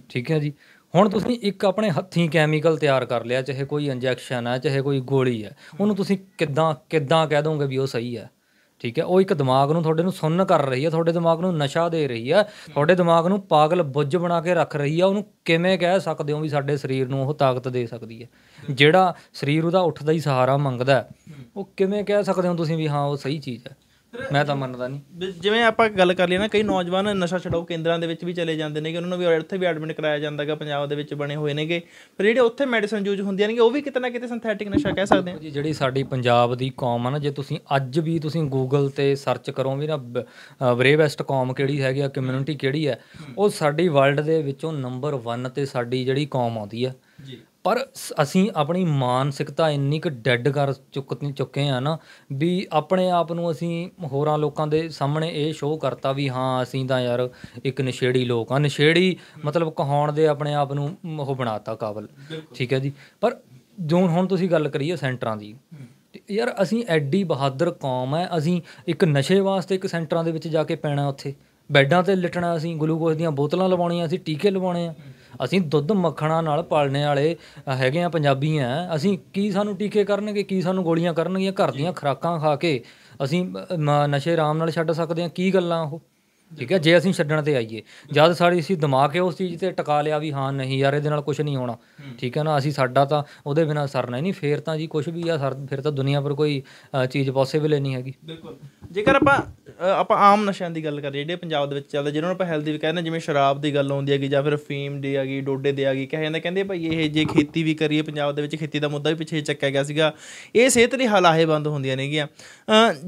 ਠੀਕ ਹੈ ਜੀ ਹੁਣ ਤੁਸੀਂ ਇੱਕ ਆਪਣੇ ਹੱਥੀਂ ਕੈਮੀਕਲ ਤਿਆਰ ਕਰ ਲਿਆ ਚਾਹੇ ਕੋਈ ਇੰਜੈਕਸ਼ਨ ਹੈ ਚਾਹੇ ਕੋਈ ਗੋਲੀ ਹੈ ਉਹਨੂੰ ਤੁਸੀਂ ਕਿੱਦਾਂ ਕਿੱਦਾਂ ਕਹਿ ਦੋਗੇ ਵੀ ਉਹ ਸਹੀ ਹੈ ਠੀਕ ਹੈ ਉਹ ਇੱਕ ਦਿਮਾਗ ਨੂੰ ਤੁਹਾਡੇ ਨੂੰ ਸੁੰਨ ਕਰ ਰਹੀ ਹੈ ਤੁਹਾਡੇ ਦਿਮਾਗ ਨੂੰ ਨਸ਼ਾ ਦੇ ਰਹੀ ਹੈ ਤੁਹਾਡੇ ਦਿਮਾਗ ਨੂੰ ਪਾਗਲ ਬੁੱਝ ਬਣਾ ਕੇ ਰੱਖ ਰਹੀ ਹੈ ਉਹਨੂੰ ਕਿਵੇਂ ਕਹਿ ਸਕਦੇ ਹੋ ਵੀ ਸਾਡੇ ਸਰੀਰ ਨੂੰ ਉਹ ਤਾਕਤ ਦੇ ਸਕਦੀ ਹੈ ਜਿਹੜਾ ਸਰੀਰ ਉਹਦਾ ਉੱਠਦਾ ਹੀ ਸਹਾਰਾ ਮੰਗਦਾ ਉਹ ਕਿਵੇਂ ਕਹਿ ਸਕਦੇ ਹੋ ਤੁਸੀਂ ਵੀ ਹਾਂ ਉਹ ਸਹੀ ਚੀਜ਼ ਹੈ ਮੈਂ ਤਾਂ ਮੰਨਦਾ
ਨਹੀਂ ਜਿਵੇਂ ਆਪਾਂ ਗੱਲ ਕਰ ਲਈ ਨਾ ਕਈ ਨੌਜਵਾਨ ਨਸ਼ਾ ਛਡਾਓ ਕੇਂਦਰਾਂ ਦੇ ਵਿੱਚ ਵੀ ਚਲੇ ਜਾਂਦੇ ਨੇ ਕਿ ਉਹਨਾਂ ਨੂੰ ਵੀ ਇੱਥੇ ਵੀ ਐਡਮਿਟ ਕਰਾਇਆ ਜਾਂਦਾਗਾ ਪੰਜਾਬ ਦੇ ਵਿੱਚ ਬਣੇ ਹੋਏ ਨੇਗੇ ਪਰ ਜਿਹੜੇ ਉੱਥੇ ਮੈਡੀਸਨ ਯੂਜ਼ ਹੁੰਦੀਆਂ ਨੇ ਉਹ ਵੀ ਕਿਤੇ ਨਾ ਕਿਤੇ ਸਿੰਥੈਟਿਕ ਨਸ਼ਾ ਕਹਿ ਸਕਦੇ ਆ
ਜਿਹੜੀ ਸਾਡੀ ਪੰਜਾਬ ਦੀ ਕੌਮ ਆ ਨਾ ਜੇ ਤੁਸੀਂ ਅੱਜ ਵੀ ਤੁਸੀਂ ਗੂਗਲ ਤੇ ਸਰਚ ਕਰੋ ਵੀ ਨਾ ਬਰੇਵੈਸਟ ਕੌਮ ਕਿਹੜੀ ਹੈਗੀ ਆ ਕਮਿਊਨਿਟੀ ਕਿਹੜੀ ਹੈ ਉਹ ਸਾਡੀ ਵਰਲਡ ਦੇ ਵਿੱਚੋਂ ਨੰਬਰ 1 ਤੇ ਸਾਡੀ ਜਿਹੜੀ ਕੌਮ ਆਉਂਦੀ ਆ ਜੀ ਪਰ ਅਸੀਂ ਆਪਣੀ ਮਾਨਸਿਕਤਾ ਇੰਨੀ ਕਿ ਡੈੱਡ ਕਰ ਚੁੱਕ ਚੁੱਕੇ ਆ ਨਾ ਵੀ ਆਪਣੇ ਆਪ ਨੂੰ ਅਸੀਂ ਹੋਰਾਂ ਲੋਕਾਂ ਦੇ ਸਾਹਮਣੇ ਇਹ ਸ਼ੋਅ ਕਰਤਾ ਵੀ ਹਾਂ ਅਸੀਂ ਤਾਂ ਯਾਰ ਇੱਕ ਨਸ਼ੇੜੀ ਲੋਕ ਆ ਨਸ਼ੇੜੀ ਮਤਲਬ ਕਹਾਉਣ ਦੇ ਆਪਣੇ ਆਪ ਨੂੰ ਉਹ ਬਣਾਤਾ ਕਾਬਲ ਠੀਕ ਹੈ ਜੀ ਪਰ ਜੋ ਹੁਣ ਤੁਸੀਂ ਗੱਲ ਕਰੀਏ ਸੈਂਟਰਾਂ ਦੀ ਯਾਰ ਅਸੀਂ ਐਡੀ ਬਹਾਦਰ ਕੌਮ ਐ ਅਸੀਂ ਇੱਕ ਨਸ਼ੇ ਵਾਸਤੇ ਇੱਕ ਸੈਂਟਰਾਂ ਦੇ ਵਿੱਚ ਜਾ ਕੇ ਪੈਣਾ ਉੱਥੇ ਬੈੱਡਾਂ ਤੇ ਲਟਣਾ ਅਸੀਂ ਗਲੂਕੋਜ਼ ਦੀਆਂ ਬੋਤਲਾਂ ਲਵਾਉਣੀਆਂ ਅਸੀਂ ਟੀਕੇ ਲਵਾਉਣੇ ਆ ਅਸੀਂ ਦੁੱਧ ਮੱਖਣਾ ਨਾਲ ਪਾਲਣੇ ਵਾਲੇ ਹੈਗੇ ਆ ਪੰਜਾਬੀ ਆ ਅਸੀਂ ਕੀ ਸਾਨੂੰ ਟੀਕੇ ਕਰਨਗੇ ਕੀ ਸਾਨੂੰ ਗੋਲੀਆਂ ਕਰਨਗੀਆਂ ਘਰ ਦੀਆਂ ਖਰਾਕਾਂ ਖਾ ਕੇ ਅਸੀਂ ਨਸ਼ੇ ਆਰਾਮ ਨਾਲ ਛੱਡ ਸਕਦੇ ਆ ਕੀ ਗੱਲਾਂ ਉਹ ਠੀਕ ਹੈ ਜੇ ਅਸੀਂ ਛੱਡਣ ਤੇ ਆਈਏ ਜਦ ਸਾਡੀ ਅਸੀਂ ਦਿਮਾਗ ਹੈ ਉਸ ਚੀਜ਼ ਤੇ ਟਿਕਾ ਲਿਆ ਵੀ ਹਾਂ ਨਹੀਂ ਯਾਰ ਇਹਦੇ ਨਾਲ ਕੁਝ ਨਹੀਂ ਹੋਣਾ ਠੀਕ ਹੈ ਨਾ ਅਸੀਂ ਸਾਡਾ ਤਾਂ ਉਹਦੇ ਬਿਨਾ ਸਰਨਾ ਹੀ ਨਹੀਂ ਫੇਰ ਤਾਂ ਜੀ ਕੁਝ ਵੀ ਆ ਸਰ ਫਿਰ ਤਾਂ ਦੁਨੀਆ ਪਰ ਕੋਈ ਚੀਜ਼ ਪੋਸੀਬਲ ਨਹੀਂ ਹੈਗੀ
ਬਿਲਕੁਲ ਜੇਕਰ ਆਪਾਂ ਆਪਾਂ ਆਮ ਨਸ਼ਿਆਂ ਦੀ ਗੱਲ ਕਰੀਏ ਜਿਹੜੇ ਪੰਜਾਬ ਦੇ ਵਿੱਚ ਚੱਲਦੇ ਜਿਹਨਾਂ ਨੂੰ ਆਪਾਂ ਹੈਲਦੀ ਵੀ ਕਹਿੰਦੇ ਜਿਵੇਂ ਸ਼ਰਾਬ ਦੀ ਗੱਲ ਆਉਂਦੀ ਹੈਗੀ ਜਾਂ ਫਿਰ ਫੀਮ ਦੀ ਆਗੀ ਡੋਡੇ ਦੀ ਆਗੀ ਕਹੇ ਜਾਂਦੇ ਕਹਿੰਦੇ ਭਾਈ ਇਹ ਜੇ ਖੇਤੀ ਵੀ ਕਰੀਏ ਪੰਜਾਬ ਦੇ ਵਿੱਚ ਖੇਤੀ ਦਾ ਮੁੱਦਾ ਵੀ ਪਿੱਛੇ ਚੱਕਿਆ ਗਿਆ ਸੀਗਾ ਇਹ ਸਿਹਤ ਲਈ ਹਾਲਾਹੇ ਬੰਦ ਹੁੰਦੀਆਂ ਨੇਗੀਆਂ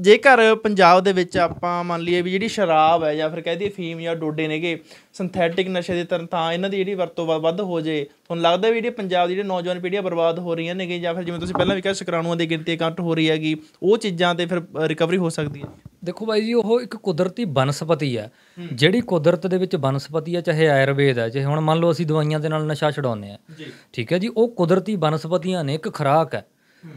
ਜੇਕਰ ਪੰਜਾਬ ਦੇ ਵਿੱਚ ਆਪਾਂ ਮੰਨ ਲਈਏ ਵੀ ਜਿਹੜੀ ਸ਼ਰਾਬ ਹੈ ਜਾਂ ਫਿਰ ਕਹਿ ਦਈਏ ਫੀਮ ਜਾਂ ਡੋਡੇ ਨੇਗੇ ਸਿੰਥੈਟਿਕ ਨਸ਼ੇ ਦੇ ਤਰਨ ਤਾਂ ਇਹਨਾਂ ਦੀ ਜਿਹੜੀ ਵਰਤੋਂ ਵੱਧ ਹੋ ਜੇ ਤੁਹਾਨੂੰ ਲੱਗਦਾ ਵੀ ਜਿਹੜੇ ਪੰਜਾਬ ਦੀ ਜਿਹੜੇ ਨੌਜਵਾਨ ਪੀੜ੍ਹੀਆਂ ਬਰਬਾਦ ਹੋ ਰਹੀਆਂ ਨੇਗੇ ਜਾਂ ਫਿਰ ਜਿਵੇਂ ਤੁਸੀਂ ਪਹਿਲਾਂ ਵੀ ਕਿਹਾ ਸਕਰਾਣੂਆਂ ਦੀ ਗਿਣਤੀ ਘੱਟ ਹੋ ਰਹੀ ਹੈਗੀ ਉਹ ਚੀਜ਼ਾਂ ਤੇ ਫਿਰ ਰਿਕਵਰੀ ਹੋ ਸਕਦੀ ਹੈ ਦੇਖੋ ਬਾਈ ਜੀ ਉਹ ਇੱਕ ਕੁਦਰਤੀ
ਬਨਸਪਤੀ ਹੈ ਜਿਹੜੀ ਕੁਦਰਤ ਦੇ ਵਿੱਚ ਬਨਸਪਤੀ ਹੈ ਚਾਹੇ ਆਯੁਰਵੇਦ ਹੈ ਚਾਹੇ ਹੁਣ ਮੰਨ ਲਓ ਅਸੀਂ ਦਵਾਈਆਂ ਦੇ ਨਾਲ ਨਸ਼ਾ ਛਡਾਉਂਦੇ ਆ ਠੀਕ ਹੈ ਜੀ ਉਹ ਕੁਦਰਤੀ ਬਨਸਪਤੀਆਂ ਨੇ ਇੱਕ ਖੁਰਾਕ ਹੈ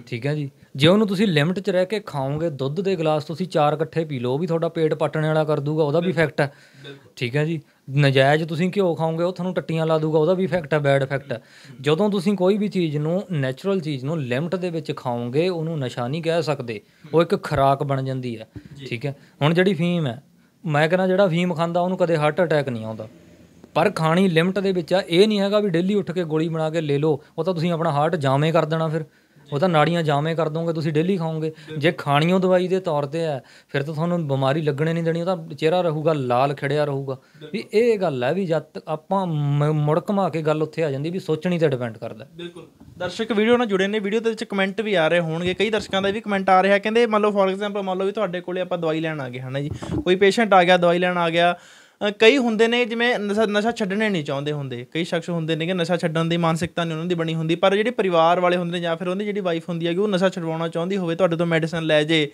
ਠੀਕ ਹੈ ਜੀ ਜੇ ਉਹਨੂੰ ਤੁਸੀਂ ਲਿਮਟ 'ਚ ਰਹਿ ਕੇ ਖਾਓਗੇ ਦੁੱਧ ਦੇ ਗਲਾਸ ਤੁਸੀਂ ਚਾਰ ਇਕੱਠੇ ਪੀ ਲਓ ਉਹ ਵੀ ਤੁਹਾਡਾ ਪੇਟ ਪਟਣ ਵਾਲਾ ਕਰ ਦੂਗਾ ਉਹਦਾ ਵੀ ਇਫੈਕਟ ਹੈ ਠੀਕ ਹੈ ਜੀ ਨਜਾਇਜ਼ ਤੁਸੀਂ ਘਿਓ ਖਾਓਗੇ ਉਹ ਤੁਹਾਨੂੰ ਟੱਟੀਆਂ ਲਾ ਦੂਗਾ ਉਹਦਾ ਵੀ ਇਫੈਕਟ ਹੈ ਬੈਡ ਇਫੈਕਟ ਹੈ ਜਦੋਂ ਤੁਸੀਂ ਕੋਈ ਵੀ ਚੀਜ਼ ਨੂੰ ਨੇਚਰਲ ਚੀਜ਼ ਨੂੰ ਲਿਮਟ ਦੇ ਵਿੱਚ ਖਾਓਗੇ ਉਹਨੂੰ ਨਸ਼ਾ ਨਹੀਂ ਕਹਿ ਸਕਦੇ ਉਹ ਇੱਕ ਖਰਾਕ ਬਣ ਜਾਂਦੀ ਹੈ ਠੀਕ ਹੈ ਹੁਣ ਜਿਹੜੀ ਫੀਮ ਹੈ ਮੈਂ ਕਹਿੰਦਾ ਜਿਹੜਾ ਫੀਮ ਖਾਂਦਾ ਉਹਨੂੰ ਕਦੇ ਹਾਰਟ ਅਟੈਕ ਨਹੀਂ ਆਉਂਦਾ ਪਰ ਖਾਣੀ ਲਿਮਟ ਦੇ ਵਿੱਚ ਆ ਇਹ ਨਹੀਂ ਹੈਗਾ ਵੀ ਡੇਲੀ ਉੱਠ ਕੇ ਗੋਲੀ ਬਣਾ ਕੇ ਲੈ ਲਓ ਉਹ ਤਾਂ ਤੁਸੀਂ ਆਪਣਾ ਹਾਰਟ ਜਾਮੇ ਕਰ ਦੇਣਾ ਫਿਰ ਉਹ ਤਾਂ ਨਾੜੀਆਂ ਜਾਮੇ ਕਰ ਦੋਗੇ ਤੁਸੀਂ ਡੇਲੀ ਖਾਓਗੇ ਜੇ ਖਾਣੀਓ ਦਵਾਈ ਦੇ ਤੌਰ ਤੇ ਆ ਫਿਰ ਤਾਂ ਤੁਹਾਨੂੰ ਬਿਮਾਰੀ ਲੱਗਣੇ ਨਹੀਂ ਦੇਣੀ ਉਹਦਾ ਚਿਹਰਾ ਰਹੂਗਾ ਲਾਲ ਖੜਿਆ ਰਹੂਗਾ ਵੀ ਇਹ ਗੱਲ ਹੈ ਵੀ ਜਦ ਆਪਾਂ ਮੁੜ ਕੇ ਗੱਲ ਉੱਥੇ ਆ ਜਾਂਦੀ ਵੀ ਸੋਚਣੀ ਤੇ ਡਿਪੈਂਡ ਕਰਦਾ
ਬਿਲਕੁਲ ਦਰਸ਼ਕ ਵੀਡੀਓ ਨਾਲ ਜੁੜੇ ਨੇ ਵੀਡੀਓ ਦੇ ਵਿੱਚ ਕਮੈਂਟ ਵੀ ਆ ਰਹੇ ਹੋਣਗੇ ਕਈ ਦਰਸ਼ਕਾਂ ਦਾ ਵੀ ਕਮੈਂਟ ਆ ਰਿਹਾ ਕਹਿੰਦੇ ਮੰਨ ਲਓ ਫੋਰ ਐਗਜ਼ਾਮਪਲ ਮੰਨ ਲਓ ਵੀ ਤੁਹਾਡੇ ਕੋਲੇ ਆਪਾਂ ਦਵਾਈ ਲੈਣ ਆ ਗਏ ਹਨਾ ਜੀ ਕੋਈ ਪੇਸ਼ੈਂਟ ਆ ਗਿਆ ਦਵਾਈ ਲੈਣ ਆ ਗਿਆ ਕਈ ਹੁੰਦੇ ਨੇ ਜਿਵੇਂ ਨਸ਼ਾ ਛੱਡਣੇ ਨਹੀਂ ਚਾਹੁੰਦੇ ਹੁੰਦੇ ਕਈ ਸ਼ਖਸ ਹੁੰਦੇ ਨੇ ਕਿ ਨਸ਼ਾ ਛੱਡਣ ਦੀ ਮਾਨਸਿਕਤਾ ਨਹੀਂ ਉਹਨਾਂ ਦੀ ਬਣੀ ਹੁੰਦੀ ਪਰ ਜਿਹੜੇ ਪਰਿਵਾਰ ਵਾਲੇ ਹੁੰਦੇ ਨੇ ਜਾਂ ਫਿਰ ਉਹਦੀ ਜਿਹੜੀ ਵਾਈਫ ਹੁੰਦੀ ਹੈ ਕਿ ਉਹ ਨਸ਼ਾ ਛਡਵਾਉਣਾ ਚਾਹੁੰਦੀ ਹੋਵੇ ਤੁਹਾਡੇ ਤੋਂ ਮੈਡੀਸਨ ਲੈ ਜੇ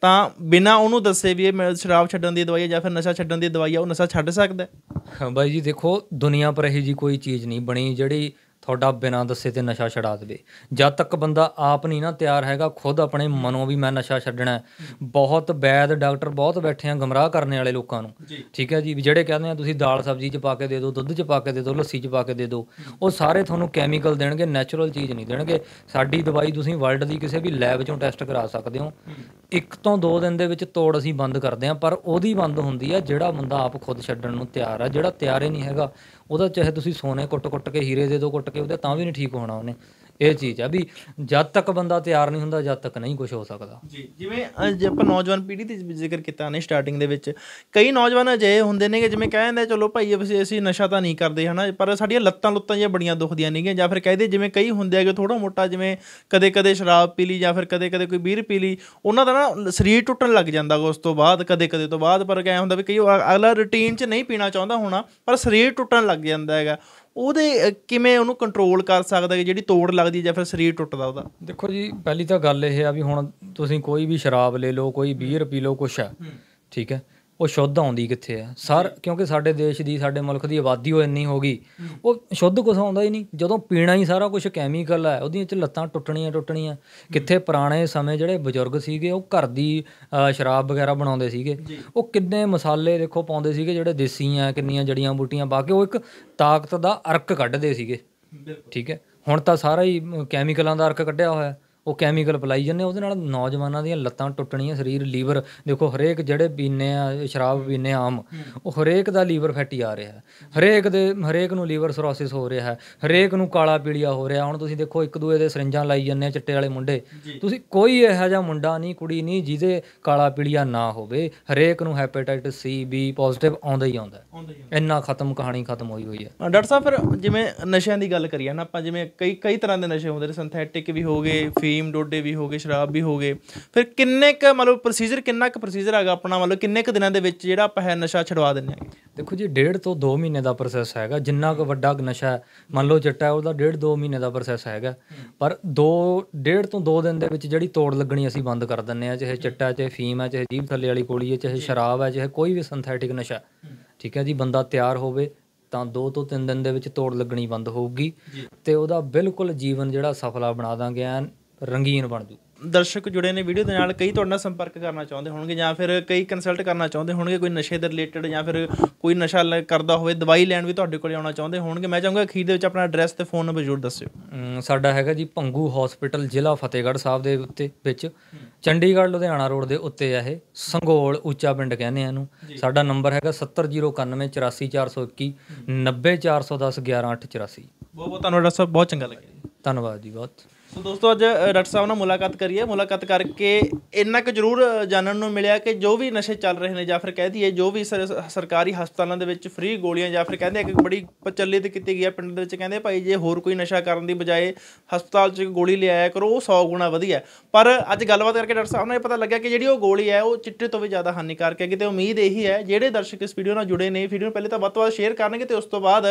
ਤਾਂ ਬਿਨਾ ਉਹਨੂੰ ਦੱਸੇ ਵੀ ਇਹ ਸ਼ਰਾਬ ਛੱਡਣ ਦੀ ਦਵਾਈ ਹੈ ਜਾਂ ਫਿਰ ਨਸ਼ਾ ਛੱਡਣ ਦੀ ਦਵਾਈ ਹੈ ਉਹ ਨਸ਼ਾ ਛੱਡ ਸਕਦਾ ਹੈ
ਹਾਂ ਬਾਈ ਜੀ ਦੇਖੋ ਦੁਨੀਆ ਪਰ ਇਹ ਜੀ ਕੋਈ ਚੀਜ਼ ਨਹੀਂ ਬਣੀ ਜਿਹੜੀ ਤੁਹਾਡਾ ਬਿਨਾਂ ਦੱਸੇ ਤੇ ਨਸ਼ਾ ਛਡਾ ਦੇਵੇ ਜਦ ਤੱਕ ਬੰਦਾ ਆਪ ਨਹੀਂ ਨਾ ਤਿਆਰ ਹੈਗਾ ਖੁਦ ਆਪਣੇ ਮਨੋਂ ਵੀ ਮੈਂ ਨਸ਼ਾ ਛੱਡਣਾ ਬਹੁਤ ਬੈਦ ਡਾਕਟਰ ਬਹੁਤ ਬੈਠੇ ਆ ਗਮਰਾਹ ਕਰਨ ਵਾਲੇ ਲੋਕਾਂ ਨੂੰ ਠੀਕ ਹੈ ਜੀ ਜਿਹੜੇ ਕਹਿੰਦੇ ਆ ਤੁਸੀਂ ਦਾਲ ਸਬਜ਼ੀ ਚ ਪਾ ਕੇ ਦੇ ਦਿਓ ਦੁੱਧ ਚ ਪਾ ਕੇ ਦੇ ਦਿਓ ਲੱਸੀ ਚ ਪਾ ਕੇ ਦੇ ਦਿਓ ਉਹ ਸਾਰੇ ਤੁਹਾਨੂੰ ਕੈਮੀਕਲ ਦੇਣਗੇ ਨੇਚਰਲ ਚੀਜ਼ ਨਹੀਂ ਦੇਣਗੇ ਸਾਡੀ ਦਵਾਈ ਤੁਸੀਂ ਵਰਲਡ ਦੀ ਕਿਸੇ ਵੀ ਲੈਬ ਚੋਂ ਟੈਸਟ ਕਰਾ ਸਕਦੇ ਹੋ ਇੱਕ ਤੋਂ ਦੋ ਦਿਨ ਦੇ ਵਿੱਚ ਤੋੜ ਅਸੀਂ ਬੰਦ ਕਰਦੇ ਆ ਪਰ ਉਹਦੀ ਬੰਦ ਹੁੰਦੀ ਆ ਜਿਹੜਾ ਬੰਦਾ ਆਪ ਖੁਦ ਛੱਡਣ ਨੂੰ ਤਿਆਰ ਆ ਜਿਹੜਾ ਤਿਆਰ ਹੀ ਨਹੀਂ ਹੈਗਾ ਉਹਦਾ ਚਾਹੇ ਤੁਸੀਂ ਸੋਨੇ ਕੁੱਟ-ਕੁੱਟ ਕੇ ਹੀਰੇ ਦੇ ਦੋ ਕੁੱਟ ਕੇ ਉਹਦਾ ਤਾਂ ਵੀ ਨਹੀਂ ਠੀਕ ਹੋਣਾ ਉਹਨੇ ਇਹ ਚੀਜ਼ ਆ ਵੀ ਜਦ ਤੱਕ ਬੰਦਾ ਤਿਆਰ ਨਹੀਂ ਹੁੰਦਾ
ਜਦ ਤੱਕ ਨਹੀਂ ਕੁਝ ਹੋ ਸਕਦਾ ਜੀ ਜਿਵੇਂ ਜੇ ਆਪਾਂ ਨੌਜਵਾਨ ਪੀੜ੍ਹੀ ਦੀ ਜ਼ਿਕਰ ਕੀਤਾ ਨੇ ਸਟਾਰਟਿੰਗ ਦੇ ਵਿੱਚ ਕਈ ਨੌਜਵਾਨ ਅਜੇ ਹੁੰਦੇ ਨੇ ਕਿ ਜਿਵੇਂ ਕਹਿੰਦੇ ਚਲੋ ਭਾਈ ਅਸੀਂ ਅਸੀਂ ਨਸ਼ਾ ਤਾਂ ਨਹੀਂ ਕਰਦੇ ਹਨਾ ਪਰ ਸਾਡੀਆਂ ਲੱਤਾਂ ਲੁੱਤਾਂ ਜਿਹੀਆਂ ਬੜੀਆਂ ਦੁਖਦੀਆਂ ਨੇਗੀਆਂ ਜਾਂ ਫਿਰ ਕਹਦੇ ਜਿਵੇਂ ਕਈ ਹੁੰਦੇ ਆ ਕਿ ਥੋੜਾ ਮੋਟਾ ਜਿਵੇਂ ਕਦੇ-ਕਦੇ ਸ਼ਰਾਬ ਪੀ ਲਈ ਜਾਂ ਫਿਰ ਕਦੇ-ਕਦੇ ਕੋਈ ਬੀਰ ਪੀ ਲਈ ਉਹਨਾਂ ਦਾ ਨਾ ਸਰੀਰ ਟੁੱਟਣ ਲੱਗ ਜਾਂਦਾ ਉਸ ਤੋਂ ਬਾਅਦ ਕਦੇ-ਕਦੇ ਤੋਂ ਬਾਅਦ ਪਰ ਕਹਿੰਦਾ ਹੁੰਦਾ ਵੀ ਕਈ ਅਗਲਾ ਰੁਟੀਨ 'ਚ ਨਹੀਂ ਪੀਣਾ ਚਾਹੁੰਦਾ ਹੋਣਾ ਪਰ ਸਰੀਰ ਟੁੱਟਣ ਲੱਗ ਜਾਂਦਾ ਹੈਗਾ ਉਹਦੇ ਕਿਵੇਂ ਉਹਨੂੰ ਕੰਟਰੋਲ ਕਰ ਸਕਦਾ ਕਿ ਜਿਹੜੀ ਤੋੜ ਲੱਗਦੀ ਜਾਂ ਫਿਰ ਸਰੀਰ ਟੁੱਟਦਾ ਉਹਦਾ ਦੇਖੋ ਜੀ ਪਹਿਲੀ ਤਾਂ ਗੱਲ
ਇਹ ਆ ਵੀ ਹੁਣ ਤੁਸੀਂ ਕੋਈ ਵੀ ਸ਼ਰਾਬ ਲੈ ਲਓ ਕੋਈ ਬੀਅਰ ਪੀ ਲਓ ਕੁਛ ਆ ਠੀਕ ਹੈ ਉਹ ਸ਼ੁੱਧ ਆਉਂਦੀ ਕਿੱਥੇ ਆ ਸਰ ਕਿਉਂਕਿ ਸਾਡੇ ਦੇਸ਼ ਦੀ ਸਾਡੇ ਮੁਲਕ ਦੀ ਆਬਾਦੀ ਉਹ ਇੰਨੀ ਹੋ ਗਈ ਉਹ ਸ਼ੁੱਧ ਕੁਝ ਆਉਂਦਾ ਹੀ ਨਹੀਂ ਜਦੋਂ ਪੀਣਾ ਹੀ ਸਾਰਾ ਕੁਝ ਕੈਮੀਕਲ ਆ ਉਹਦੀਆਂ ਚ ਲੱਤਾਂ ਟੁੱਟਣੀਆਂ ਟੁੱਟਣੀਆਂ ਕਿੱਥੇ ਪੁਰਾਣੇ ਸਮੇਂ ਜਿਹੜੇ ਬਜ਼ੁਰਗ ਸੀਗੇ ਉਹ ਘਰ ਦੀ ਸ਼ਰਾਬ ਵਗੈਰਾ ਬਣਾਉਂਦੇ ਸੀਗੇ ਉਹ ਕਿੰਨੇ ਮਸਾਲੇ ਦੇਖੋ ਪਾਉਂਦੇ ਸੀਗੇ ਜਿਹੜੇ ਦੇਸੀ ਆ ਕਿੰਨੀਆਂ ਜੜੀਆਂ ਬੂਟੀਆਂ ਪਾ ਕੇ ਉਹ ਇੱਕ ਤਾਕਤ ਦਾ ਅਰਕ ਕੱਢਦੇ ਸੀਗੇ ਠੀਕ ਹੈ ਹੁਣ ਤਾਂ ਸਾਰਾ ਹੀ ਕੈਮੀਕਲਾਂ ਦਾ ਅਰਕ ਕੱਢਿਆ ਹੋਇਆ ਉਹ ਕੈਮੀਕਲ ਪਲਾਈ ਜਾਂਦੇ ਉਹਦੇ ਨਾਲ ਨੌਜਵਾਨਾਂ ਦੀਆਂ ਲੱਤਾਂ ਟੁੱਟਣੀਆਂ ਸਰੀਰ ਲੀਵਰ ਦੇਖੋ ਹਰੇਕ ਜਿਹੜੇ ਪੀਨੇ ਆ ਸ਼ਰਾਬ ਪੀਨੇ ਆਮ ਉਹ ਹਰੇਕ ਦਾ ਲੀਵਰ ਫੈਟੀ ਆ ਰਿਹਾ ਹਰੇਕ ਦੇ ਹਰੇਕ ਨੂੰ ਲੀਵਰ ਸਰੋਸਿਸ ਹੋ ਰਿਹਾ ਹੈ ਹਰੇਕ ਨੂੰ ਕਾਲਾ ਪੀਲੀਆ ਹੋ ਰਿਹਾ ਹੁਣ ਤੁਸੀਂ ਦੇਖੋ ਇੱਕ ਦੂਏ ਦੇ ਸਰਿੰਜਾਂ ਲਾਈ ਜਾਂਦੇ ਆ ਚਿੱਟੇ ਵਾਲੇ ਮੁੰਡੇ ਤੁਸੀਂ ਕੋਈ ਇਹੋ ਜਿਹਾ ਮੁੰਡਾ ਨਹੀਂ ਕੁੜੀ ਨਹੀਂ ਜਿਹਦੇ ਕਾਲਾ ਪੀਲੀਆ ਨਾ ਹੋਵੇ ਹਰੇਕ ਨੂੰ ਹੈਪੇਟਾਈਟਿਸ
ਸੀ ਬੀ ਪੋਜ਼ਿਟਿਵ ਆਉਂਦਾ ਹੀ ਆਉਂਦਾ ਇੰਨਾ ਖਤਮ ਕਹਾਣੀ ਖਤਮ ਹੋਈ ਹੋਈ ਹੈ ਡਾਕਟਰ ਸਾਹਿਬ ਫਿਰ ਜਿਵੇਂ ਨਸ਼ਿਆਂ ਦੀ ਗੱਲ ਕਰੀਏ ਨਾ ਆਪਾਂ ਜਿਵੇਂ ਕਈ ਕਈ ਤਰ੍ਹਾਂ ਦੇ ਨਸ਼ੇ ਹੁੰਦੇ ਨੇ ਸਿੰਥੈਟਿਕ ਵੀ ਹੋਗੇ ਫੀ ਕਰੀਮ ਡੋਡੇ ਵੀ ਹੋਗੇ ਸ਼ਰਾਬ ਵੀ ਹੋਗੇ ਫਿਰ ਕਿੰਨੇ ਕ ਮਤਲਬ ਪ੍ਰੋਸੀਜਰ ਕਿੰਨਾ ਕ ਪ੍ਰੋਸੀਜਰ ਹੈਗਾ ਆਪਣਾ ਮਤਲਬ ਕਿੰਨੇ ਕ ਦਿਨਾਂ ਦੇ ਵਿੱਚ ਜਿਹੜਾ ਆਪਾਂ ਹੈ ਨਸ਼ਾ ਛਡਵਾ ਦਿੰਨੇ ਆ ਦੇਖੋ ਜੀ ਡੇਢ ਤੋਂ 2 ਮਹੀਨੇ ਦਾ ਪ੍ਰੋਸੈਸ ਹੈਗਾ ਜਿੰਨਾ ਕ ਵੱਡਾ ਨਸ਼ਾ ਹੈ
ਮੰਨ ਲਓ ਚਿੱਟਾ ਉਹਦਾ ਡੇਢ 2 ਮਹੀਨੇ ਦਾ ਪ੍ਰੋਸੈਸ ਹੈਗਾ ਪਰ 2 ਡੇਢ ਤੋਂ 2 ਦਿਨ ਦੇ ਵਿੱਚ ਜਿਹੜੀ ਤੋੜ ਲੱਗਣੀ ਅਸੀਂ ਬੰਦ ਕਰ ਦਿੰਨੇ ਆ ਚਾਹੇ ਚਿੱਟਾ ਚਾਹੇ ਫੀਮ ਹੈ ਚਾਹੇ ਜੀਭ ਥੱਲੇ ਵਾਲੀ ਕੋਲੀ ਹੈ ਚਾਹੇ ਸ਼ਰਾਬ ਹੈ ਚਾਹੇ ਕੋਈ ਵੀ ਸਿੰਥੈਟਿਕ ਨਸ਼ਾ ਠੀਕ ਹੈ ਜੀ ਬੰਦਾ ਤਿਆਰ ਹੋਵੇ ਤਾਂ 2 ਤੋਂ 3 ਦਿਨ ਦੇ ਵਿੱਚ ਤੋੜ ਲੱਗਣੀ ਬੰਦ ਹੋਊਗੀ ਤੇ ਉਹਦਾ ਬਿਲਕੁਲ ਜੀਵਨ ਜਿਹੜਾ ਸਫਲਾ ਬਣਾ ਦਾਂਗੇ ਐਨ ਰੰਗੀਨ ਬਣ ਜੂ
ਦਰਸ਼ਕ ਜੁੜੇ ਨੇ ਵੀਡੀਓ ਦੇ ਨਾਲ ਕਈ ਤੁਹਾਡੇ ਨਾਲ ਸੰਪਰਕ ਕਰਨਾ ਚਾਹੁੰਦੇ ਹੋਣਗੇ ਜਾਂ ਫਿਰ ਕਈ ਕੰਸਲਟ ਕਰਨਾ ਚਾਹੁੰਦੇ ਹੋਣਗੇ ਕੋਈ ਨਸ਼ੇ ਦੇ ਰਿਲੇਟਡ ਜਾਂ ਫਿਰ ਕੋਈ ਨਸ਼ਾ ਕਰਦਾ ਹੋਵੇ ਦਵਾਈ ਲੈਣ ਵੀ ਤੁਹਾਡੇ ਕੋਲੇ ਆਉਣਾ ਚਾਹੁੰਦੇ ਹੋਣਗੇ ਮੈਂ ਚਾਹੂੰਗਾ ਅਖੀਰ ਦੇ ਵਿੱਚ ਆਪਣਾ ਐਡਰੈਸ ਤੇ ਫੋਨ ਨੰਬਰ ਜ਼ਰੂਰ ਦੱਸਿਓ ਸਾਡਾ ਹੈਗਾ ਜੀ ਪੰਗੂ ਹਸਪੀਟਲ ਜ਼ਿਲ੍ਹਾ ਫਤਿਹਗੜ੍ਹ ਸਾਹਿਬ ਦੇ
ਉੱਤੇ ਵਿੱਚ ਚੰਡੀਗੜ੍ਹ ਲੁਧਿਆਣਾ ਰੋਡ ਦੇ ਉੱਤੇ ਆ ਇਹ ਸੰਗੋਲ ਉੱਚਾ ਪਿੰਡ ਕਹਿੰਦੇ ਆ ਇਹਨੂੰ ਸਾਡਾ ਨੰਬਰ ਹੈਗਾ 7091948421 90410118884 ਬਹੁਤ ਬਹੁਤ
ਧੰਨਵਾਦ ਸਾਹਿਬ ਬਹੁਤ ਚੰਗਾ ਲੱਗਿਆ ਧੰਨਵਾਦ ਜੀ ਬਹੁਤ ਸੋ ਦੋਸਤੋ ਅੱਜ ਡਾਕਟਰ ਸਾਹਿਬ ਨਾਲ ਮੁਲਾਕਾਤ ਕਰੀ ਹੈ ਮੁਲਾਕਾਤ ਕਰਕੇ ਇੰਨਾ ਕੁ ਜ਼ਰੂਰ ਜਾਣਨ ਨੂੰ ਮਿਲਿਆ ਕਿ ਜੋ ਵੀ ਨਸ਼ੇ ਚੱਲ ਰਹੇ ਨੇ ਜਾਂ ਫਿਰ ਕਹਿ ਦਈਏ ਜੋ ਵੀ ਸਰਕਾਰੀ ਹਸਪਤਾਲਾਂ ਦੇ ਵਿੱਚ ਫ੍ਰੀ ਗੋਲੀਆਂ ਜਾਂ ਫਿਰ ਕਹਿੰਦੇ ਇੱਕ ਬੜੀ ਪ੍ਰਚਲਿਤ ਕੀਤੀ ਗਈ ਹੈ ਪਿੰਡ ਦੇ ਵਿੱਚ ਕਹਿੰਦੇ ਭਾਈ ਜੇ ਹੋਰ ਕੋਈ ਨਸ਼ਾ ਕਰਨ ਦੀ ਬਜਾਏ ਹਸਪਤਾਲ 'ਚ ਗੋਲੀ ਲਿਆਇਆ ਕਰੋ ਉਹ 100 ਗੁਣਾ ਵਧੀਆ ਪਰ ਅੱਜ ਗੱਲਬਾਤ ਕਰਕੇ ਡਾਕਟਰ ਸਾਹਿਬ ਨੂੰ ਇਹ ਪਤਾ ਲੱਗਿਆ ਕਿ ਜਿਹੜੀ ਉਹ ਗੋਲੀ ਹੈ ਉਹ ਚਿੱਟੇ ਤੋਂ ਵੀ ਜ਼ਿਆਦਾ ਹਾਨੀਕਾਰਕ ਹੈ ਕਿਤੇ ਉਮੀਦ ਇਹੀ ਹੈ ਜਿਹੜੇ ਦਰਸ਼ਕ ਇਸ ਵੀਡੀਓ ਨਾਲ ਜੁੜੇ ਨੇ ਵੀਡੀਓ ਪਹਿਲੇ ਤਾਂ ਵੱਧ ਤੋਂ ਵੱਧ ਸ਼ੇਅਰ ਕਰਨਗੇ ਤੇ ਉਸ ਤੋਂ ਬਾਅਦ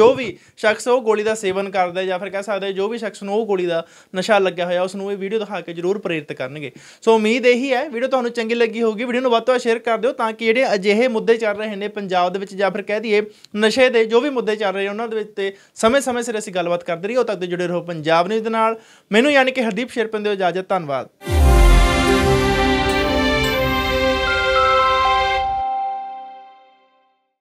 ਜੋ ਵੀ ਸ਼ਖਸ ਉਹ ਗੋਲੀ ਦਾ ਸੇਵਨ ਕਰਦਾ ਜਾਂ ਫਿਰ ਕਹਿ ਸਕਦੇ ਜੋ ਵੀ ਸ਼ਖਸ ਨੂੰ ਉਹ ਗੋਲੀ ਦਾ ਨਸ਼ਾ ਲੱਗਿਆ ਹੋਇਆ ਉਸ ਨੂੰ ਇਹ ਵੀਡੀਓ ਦਿਖਾ ਕੇ ਜ਼ਰੂਰ ਪ੍ਰੇਰਿਤ ਕਰਨਗੇ ਸੋ ਉਮੀਦ ਇਹੀ ਹੈ ਵੀਡੀਓ ਤੁਹਾਨੂੰ ਚੰਗੀ ਲੱਗੀ ਹੋਊਗੀ ਵੀਡੀਓ ਨੂੰ ਵੱਧ ਤੋਂ ਵੱਧ ਸ਼ੇਅਰ ਕਰ ਦਿਓ ਤਾਂ ਕਿ ਜਿਹੜੇ ਅਜਿਹੇ ਮੁੱਦੇ ਚੱਲ ਰਹੇ ਨੇ ਪੰਜਾਬ ਦੇ ਵਿੱਚ ਜਾਂ ਫਿਰ ਕਹਿ ਦਈਏ ਨਸ਼ੇ ਦੇ ਜੋ ਵੀ ਮੁੱਦੇ ਚੱਲ ਰਹੇ ਉਹਨਾਂ ਦੇ ਵਿੱਚ ਤੇ ਸਮੇਂ-ਸਮੇਂ ਸਿਰ ਅਸੀਂ ਗੱਲਬਾਤ ਕਰਦੇ ਰਹੀਏ ਉਹ ਤੱਕ ਦੇ ਜੁੜੇ ਰਹੋ ਪੰਜਾਬ ਨਿਊਜ਼ ਦੇ ਨਾਲ ਮੈਨੂੰ ਯਾਨੀ ਕਿ ਹਰਦੀਪ ਸ਼ੇਰਪਿੰਦ ਦੀ ਇਜਾਜ਼ਤ ਧੰਨਵਾਦ